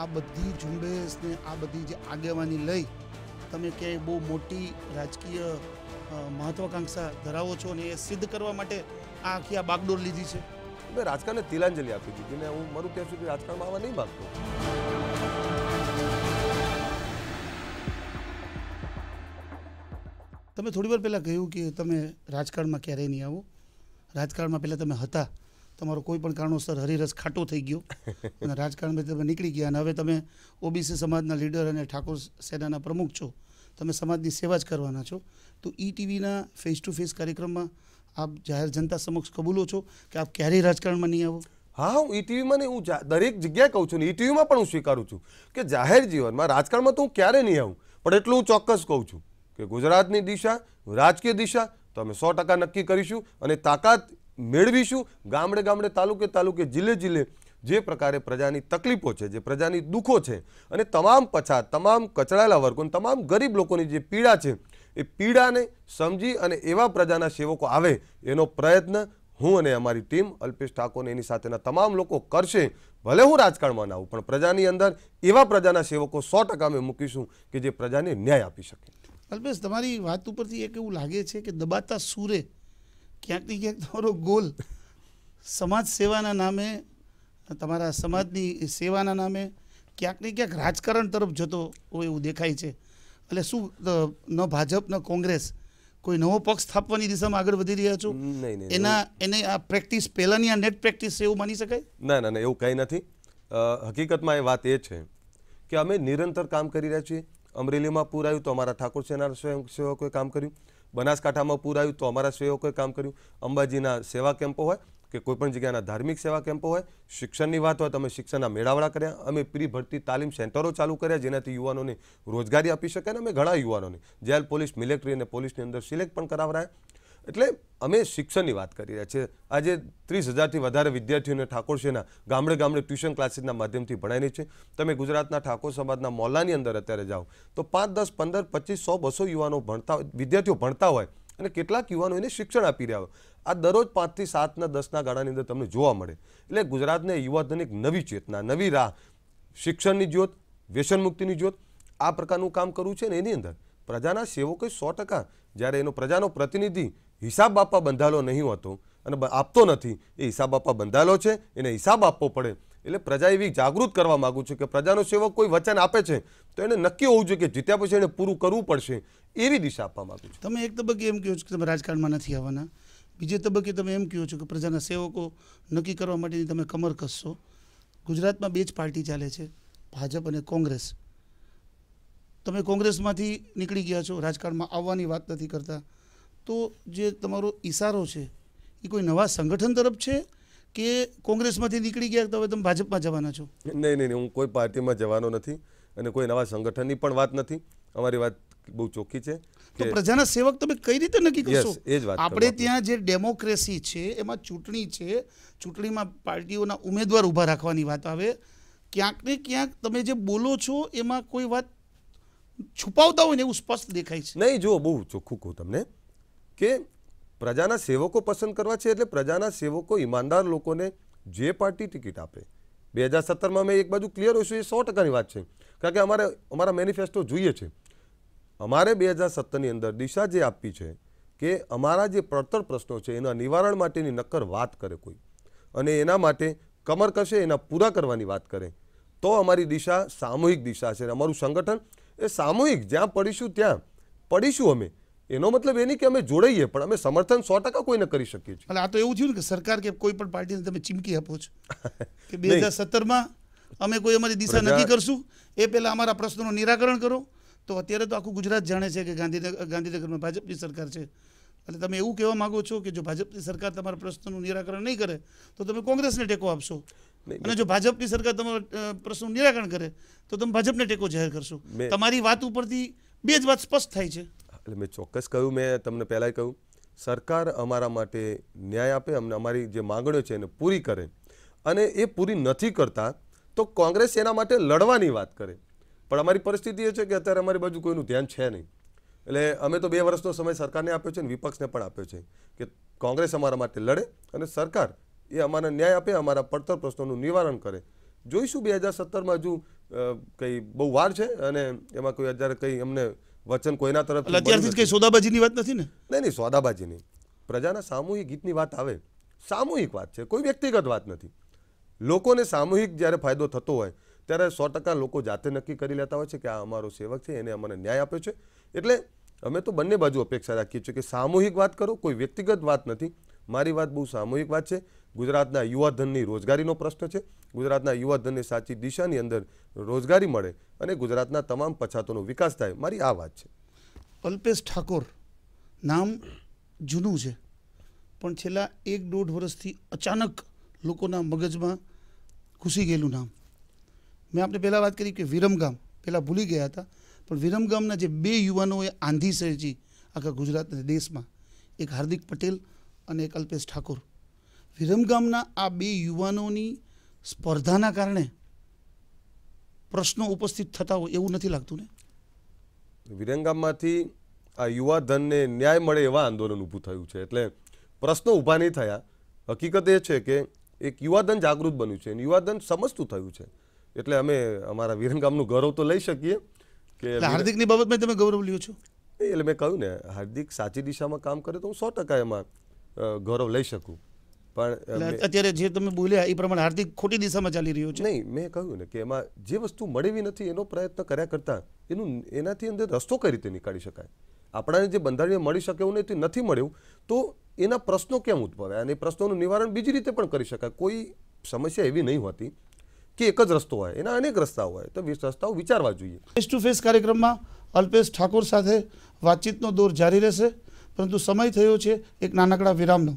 આ બધી ઝુંબેશને આ બધી જે આગેવાની લઈ તમે ક્યાંય બહુ મોટી રાજકીય મહત્વાકાંક્ષા ધરાવો છો અને એ સિદ્ધ કરવા માટે આ આખી આ બાગડોર લીધી છે મેં રાજકારણને તિલાંજલિ આપી દીધી ને હું મારું કહેશું કે રાજકારણમાં આવવા નહીં માગતો તમે થોડી વાર પહેલાં કહ્યું કે તમે રાજકારણમાં ક્યારેય નહીં આવો રાજકારણમાં પહેલાં તમે હતા તમારો કોઈ પણ કારણોસર હરિરસ ખાટો થઈ ગયો અને રાજકારણમાંથી તમે નીકળી ગયા અને હવે તમે ઓબીસી સમાજના લીડર અને ઠાકોર સેનાના પ્રમુખ છો તમે સમાજની સેવા જ કરવાના છો તો ઈ ટીવીના ફેસ ટુ ફેસ કાર્યક્રમમાં આપ જાહેર જનતા સમક્ષ કબૂલો છો કે આપ ક્યારેય રાજકારણમાં નહીં આવો હા હું ટીવીમાં નહીં હું દરેક જગ્યાએ કહું છું ને ટીવીમાં પણ હું સ્વીકારું છું કે જાહેર જીવનમાં રાજકારણમાં તો હું ક્યારે નહીં આવું પણ એટલું હું ચોક્કસ કહું છું કે ગુજરાતની દિશા રાજકીય દિશા તો અમે સો ટકા નક્કી કરીશું અને તાકાત મેળવીશું ગામડે ગામડે તાલુકે તાલુકે જિલ્લે જિલ્લે જે પ્રકારે પ્રજાની તકલીફો છે જે પ્રજાની દુઃખો છે અને તમામ પછાત તમામ કચડાયેલા વર્ગોને તમામ ગરીબ લોકોની જે પીડા છે એ પીડાને સમજી અને એવા પ્રજાના સેવકો આવે એનો પ્રયત્ન હું અને અમારી ટીમ અલ્પેશ ઠાકોર એની સાથેના તમામ લોકો કરશે ભલે હું રાજકારણમાં ના પણ પ્રજાની અંદર એવા પ્રજાના સેવકો સો ટકા અમે મૂકીશું કે જે પ્રજાને ન્યાય આપી શકે અલ્પેશ તમારી વાત ઉપરથી એક એવું લાગે છે કે દબાતા સૂરે ક્યાંકથી ક્યાંક તમારો ગોલ સમાજ સેવાના નામે તમારા સમાજની સેવાના નામે ક્યાંક ક્યાંક રાજકારણ તરફ જતો હોય એવું દેખાય છે એટલે શું ન ભાજપ ન કોંગ્રેસ કોઈ નવો પક્ષ સ્થાપવાની દિશામાં આગળ વધી રહ્યા છો એના એને આ પ્રેક્ટિસ પહેલાંની આ નેટ પ્રેક્ટિસ એવું માની શકાય ના ના ના એવું કંઈ નથી હકીકતમાં એ વાત એ છે કે અમે નિરંતર કામ કરી રહ્યા છીએ અમરેલીમાં પૂર આવ્યું તો અમારા ઠાકોર સેના સ્વયંસેવકોએ કામ કર્યું બનાસકાંઠામાં પૂર આવ્યું તો અમારા સેવકોએ કામ કર્યું અંબાજીના સેવા કેમ્પો હોય કે કોઈપણ જગ્યાના ધાર્મિક સેવા કેમ્પો હોય શિક્ષણની વાત હોય તો અમે શિક્ષણના મેળાવડા કર્યા અમે પ્રી ભરતી તાલીમ સેન્ટરો ચાલુ કર્યા જેનાથી યુવાનોને રોજગારી આપી શકે અને અમે ઘણા યુવાનોને જેલ પોલીસ મિલિટરી અને પોલીસની અંદર સિલેક્ટ પણ કરાવરાયા એટલે અમે શિક્ષણની વાત કરી રહ્યા છીએ આજે ત્રીસ હજારથી વધારે વિદ્યાર્થીઓને ઠાકોર સેના ગામડે ગામડે ટ્યુશન ક્લાસીસના માધ્યમથી ભણાવીને છે તમે ગુજરાતના ઠાકોર સમાજના મોલ્લાની અંદર અત્યારે જાઓ તો પાંચ દસ પંદર પચીસ સો બસો યુવાનો ભણતા વિદ્યાર્થીઓ ભણતા હોય અને કેટલાક યુવાનો એને શિક્ષણ આપી રહ્યા હોય આ દરરોજ પાંચથી સાતના દસના ગાળાની અંદર તમને જોવા મળે એટલે ગુજરાતને યુવાધન એક નવી ચેતના નવી રાહ શિક્ષણની જ્યોત વ્યસન મુક્તિની જ્યોત આ પ્રકારનું કામ કરવું છે ને એની અંદર પ્રજાના સેવકો સો ટકા જ્યારે એનો પ્રજાનો પ્રતિનિધિ હિસાબ આપવા બંધાયેલો નહીં હોતો અને આપતો નથી એ હિસાબ આપવા બંધાયેલો છે એને હિસાબ આપવો પડે એટલે પ્રજા એવી જાગૃત કરવા માગું છું કે પ્રજાનો સેવક કોઈ વચન આપે છે તો એને નક્કી હોવું જોઈએ કે જીત્યા પછી એને પૂરું કરવું પડશે એવી દિશા આપવા માગું છું તમે એક તબક્કે એમ કહો છો કે તમે રાજકારણમાં નથી આવવાના બીજે તબક્કે તમે એમ કહો છો કે પ્રજાના સેવકો નક્કી કરવા માટેની તમે કમર કસશો ગુજરાતમાં બે જ પાર્ટી ચાલે છે ભાજપ અને કોંગ્રેસ તમે કોંગ્રેસમાંથી નીકળી ગયા છો રાજકારણમાં આવવાની વાત નથી કરતા તો જે તમારો ઇશારો છે એ કોઈ નવા સંગઠન તરફ છે કે કોંગ્રેસમાંથી નીકળી ગયા તો હવે તમે ભાજપમાં જવાના છો નહીં નહીં હું કોઈ પાર્ટીમાં જવાનો નથી અને કોઈ નવા સંગઠનની પણ વાત નથી અમારી વાત બહુ ચોખ્ખી છે તો પ્રજાના સેવક તમે કઈ રીતે નક્કી કરશો એ આપણે ત્યાં જે ડેમોક્રેસી છે એમાં ચૂંટણી છે ચૂંટણીમાં પાર્ટીઓના ઉમેદવાર ઊભા રાખવાની વાત આવે ક્યાંક ને ક્યાંક તમે જે બોલો છો એમાં કોઈ વાત છુપાવતા હોય ને એવું સ્પષ્ટ દેખાય છે નહીં જુઓ બહુ ચોખ્ખું કહું તમને કે પ્રજાના સેવકો પસંદ કરવા છે એટલે પ્રજાના સેવકો ઈમાનદાર લોકોને જે પાર્ટી ટિકિટ આપે બે હજાર સત્તરમાં અમે એક બાજુ ક્લિયર હોઈશું એ સો ટકાની વાત છે કારણ કે અમારે અમારા મેનિફેસ્ટો જોઈએ છે અમારે બે હજાર સત્તરની અંદર દિશા જે આપી છે કે અમારા જે પડતર પ્રશ્નો છે એના નિવારણ માટેની નક્કર વાત કરે કોઈ અને એના માટે કમર કશે એના પૂરા કરવાની વાત કરે તો અમારી દિશા સામૂહિક દિશા છે અમારું સંગઠન એ સામૂહિક જ્યાં પડીશું ત્યાં પડીશું અમે એનો મતલબ એ નહીં કે અમે જોડાઈએ પણ અમે સમર્થન સો ટકા કોઈને કરી શકીએ છીએ એટલે આ તો એવું થયું કે સરકાર કે કોઈ પણ પાર્ટીને તમે ચીમકી આપો છો કે બે હજાર સત્તરમાં અમે કોઈ અમારી દિશા નક્કી કરશું એ પહેલાં અમારા પ્રશ્નોનું નિરાકરણ કરો તો અત્યારે તો આખું ગુજરાત જાણે છે કે ગાંધીનગર ગાંધીનગરમાં ભાજપની સરકાર છે એટલે તમે એવું કહેવા માગો છો કે જો ભાજપની સરકાર તમારા પ્રશ્નનું નિરાકરણ નહીં કરે તો તમે કોંગ્રેસને ટેકો આપશો અને જો ભાજપની સરકાર તમારા પ્રશ્નનું નિરાકરણ કરે તો તમે ભાજપને ટેકો જાહેર કરશો તમારી વાત ઉપરથી બે જ વાત સ્પષ્ટ થાય છે એટલે મેં ચોક્કસ કહ્યું મેં તમને પહેલાં કહ્યું સરકાર અમારા માટે ન્યાય આપે અમને અમારી જે માંગણીઓ છે એને પૂરી કરે અને એ પૂરી નથી કરતા તો કોંગ્રેસ એના માટે લડવાની વાત કરે પણ અમારી પરિસ્થિતિ એ છે કે અત્યારે અમારી બાજુ કોઈનું ધ્યાન છે નહીં એટલે અમે તો બે વર્ષનો સમય સરકારને આપ્યો છે અને વિપક્ષને પણ આપ્યો છે કે કોંગ્રેસ અમારા માટે લડે અને સરકાર એ અમારા ન્યાય આપે અમારા પડતર પ્રશ્નોનું નિવારણ કરે જોઈશું બે હજાર સત્તરમાં હજુ કંઈ બહુ વાર છે અને એમાં કોઈ અત્યારે કંઈ અમને વચન કોઈના તરફ અત્યારથી કંઈ સોદાબાજીની વાત નથી ને નહીં નહીં સોદાબાજી પ્રજાના સામૂહિક હિતની વાત આવે સામૂહિક વાત છે કોઈ વ્યક્તિગત વાત નથી લોકોને સામૂહિક જ્યારે ફાયદો થતો હોય ત્યારે સો ટકા લોકો જાતે નક્કી કરી લેતા હોય છે કે આ અમારો સેવક છે એને અમને ન્યાય આપ્યો છે એટલે અમે તો બંને બાજુ અપેક્ષા રાખીએ છીએ કે સામૂહિક વાત કરો કોઈ વ્યક્તિગત વાત નથી મારી વાત બહુ સામૂહિક વાત છે ગુજરાતના યુવાધનની રોજગારીનો પ્રશ્ન છે ગુજરાતના યુવાધનને સાચી દિશાની અંદર રોજગારી મળે અને ગુજરાતના તમામ પછાતોનો વિકાસ થાય મારી આ વાત છે અલ્પેશ ઠાકોર નામ જૂનું છે પણ છેલ્લા એક દોઢ વર્ષથી અચાનક લોકોના મગજમાં ઘૂસી ગયેલું નામ મેં આપણે પહેલાં વાત કરી કે વિરમગામ પહેલાં ભૂલી ગયા હતા પણ વિરમગામના જે બે યુવાનોએ આંધી સર્જી આખા ગુજરાત દેશમાં એક હાર્દિક પટેલ અને એક અલ્પેશ ઠાકોર વિરમગામના આ બે યુવાનોની સ્પર્ધાના કારણે પ્રશ્નો ઉપસ્થિત થતા હોય એવું નથી લાગતું ને વિરમગામમાંથી આ યુવા ધનને ન્યાય મળે એવા આંદોલન ઊભું થયું છે એટલે પ્રશ્નો ઊભા નહીં થયા હકીકત એ છે કે એક યુવાધન જાગૃત બન્યું છે અને યુવાધન સમજતું થયું છે એટલે અમે અમારા વિરમગામનું ગૌરવ તો લઈ શકીએ કે હાર્દિકની બાબતમાં તમે ગૌરવ લ્યો છો એટલે મેં કહ્યું ને હાર્દિક સાચી દિશામાં કામ કરે તો હું સો ટકા એમાં ગૌરવ લઈ શકું પણ અત્યારે જે તમે બોલ્યા એ પ્રમાણે હાર્દિક ખોટી દિશામાં ચાલી રહ્યો છે નહીં મેં કહ્યું ને કે એમાં જે વસ્તુ મળવી નથી એનો પ્રયત્ન કર્યા કરતાં એનું એનાથી અંદર રસ્તો કઈ રીતે નીકાળી શકાય આપણાને જે બંધારણીય મળી શકે એવું નથી નથી મળ્યું તો એના પ્રશ્નો કેમ ઉદ્ભવે અને એ પ્રશ્નોનું નિવારણ બીજી રીતે પણ કરી શકાય કોઈ સમસ્યા એવી નહીં હોતી કે એક જ રસ્તો હોય એના અનેક રસ્તાઓ હોય તો રસ્તાઓ વિચારવા જોઈએ ફેસ ટુ ફેસ કાર્યક્રમમાં અલ્પેશ ઠાકોર સાથે વાતચીતનો દોર જારી રહેશે પરંતુ સમય થયો છે એક નાનકડા વિરામનો